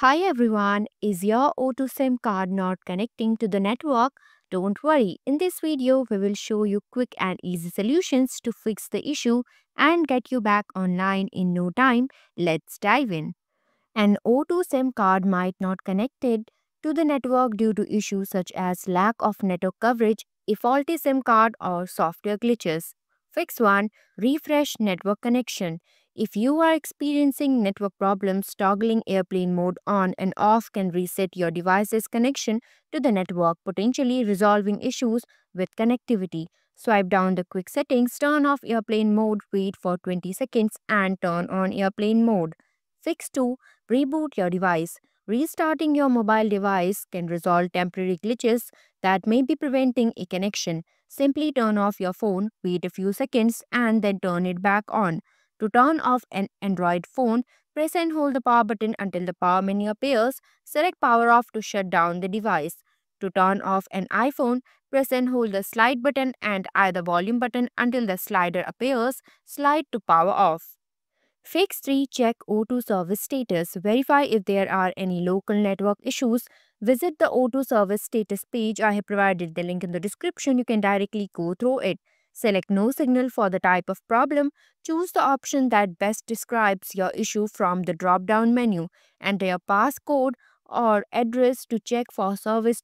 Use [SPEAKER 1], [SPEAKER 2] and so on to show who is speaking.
[SPEAKER 1] Hi everyone, is your O2 SIM card not connecting to the network? Don't worry, in this video we will show you quick and easy solutions to fix the issue and get you back online in no time. Let's dive in. An O2 SIM card might not connected to the network due to issues such as lack of network coverage, a faulty SIM card or software glitches. Fix 1. Refresh network connection. If you are experiencing network problems, toggling airplane mode on and off can reset your device's connection to the network, potentially resolving issues with connectivity. Swipe down the quick settings, turn off airplane mode, wait for 20 seconds and turn on airplane mode. Fix 2. Reboot your device. Restarting your mobile device can resolve temporary glitches that may be preventing a connection. Simply turn off your phone, wait a few seconds and then turn it back on. To turn off an Android phone, press and hold the power button until the power menu appears. Select power off to shut down the device. To turn off an iPhone, press and hold the slide button and either volume button until the slider appears. Slide to power off. Fix 3 Check O2 service status. Verify if there are any local network issues. Visit the O2 service status page. I have provided the link in the description. You can directly go through it. Select no signal for the type of problem. Choose the option that best describes your issue from the drop-down menu. Enter your passcode or address to check for service